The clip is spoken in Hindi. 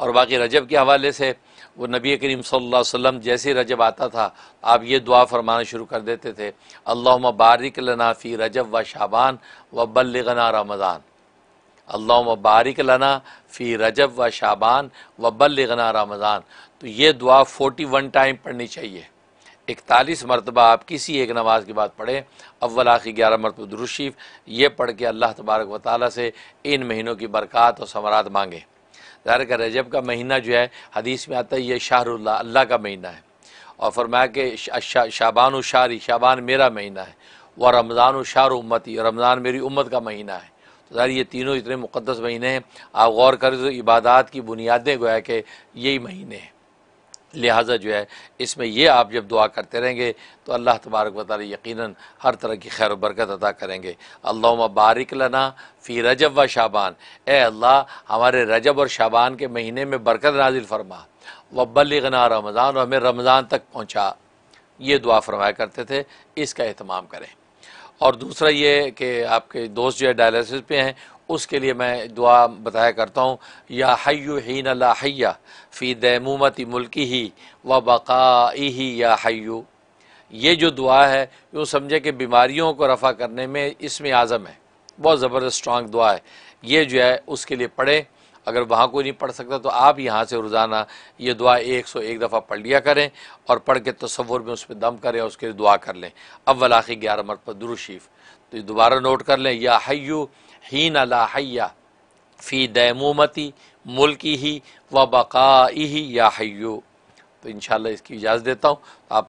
और बाकी रजब के हवाले से वो नबी करीम सल्लल्लाहु अलैहि वसल्लम जैसे रजब आता था आप ये दुआ फरमाना शुरू कर देते थे अल्लाह बारिक लना फ़ी रजब व शाबान व बल्लना रमज़ान अल्लाह बारिक लना फ़ी रजब व शाबान व बल्लना रमज़ान तो ये दुआ फ़ोटी वन टाइम पढ़नी चाहिए इकतालीस मरतबा आप किसी एक नमाज के बाद पढ़ें अव्वल आखिर ग्यारह मरतब दुरुशीफ ये पढ़ के अल्लाह तबारक वाली से इन महीनों की बरक़ात और समरात मांगें ज़ाहिर कर रजब का महीना जो है हदीस में आता है ये शाहरुल्ला अल्लाह का महीना है और फरमाया कि शाबान शारी शाबान मेरा महीना है वह रमज़ान शार उम्मती रमज़ान मेरी उम्मत का महीना है तो ज़ाहिर ये तीनों इतने मुक़दस महीने हैं आप गौर करें तो इबादत की बुनियादें गोया कि यही महीने हैं लिहाजा जो है इसमें यह आप जब दुआ करते रहेंगे तो अल्लाह तबारक वाली यकीन हर तरह की खैर बरकत अदा करेंगे अल्लाह बारिक लना फ़ी रजब व शाबान ए अल्लाह हमारे रजब और शाबान के महीने में बरकत नाजिल फरमा वबलगना रमज़ान और हमें रमज़ान तक पहुँचा ये दुआ फरमाया करते थे इसका अहतमाम करें और दूसरा ये कि आपके दोस्त जो है डायलिसिस पे हैं उसके लिए मैं दुआ बताया करता हूँ या हयु हीन लाहैया फ़ी दैमूमत मुल्की ही व बकाई ही या हयु ये जो दुआ है यूँ समझे कि बीमारियों को रफ़ा करने में इसमें आज़म है बहुत ज़बरदस्त स्ट्रांग दुआ है ये जो है उसके लिए पढ़ें अगर वहाँ कोई नहीं पढ़ सकता तो आप यहाँ से रोज़ाना ये दुआ एक सौ एक दफ़ा पढ़ लिया करें और पढ़ के तस्वुर में उस पर दम करें और उसके लिए दुआ कर लें अव्वल आखिर ग्यारह मरत पर दुरुशीफ तो दोबारा नोट कर लें या हयू ही हैया फ़ी दैमूमती मुल्की ही व बकाई या हयो तो इन इसकी इजाज़त देता हूँ आप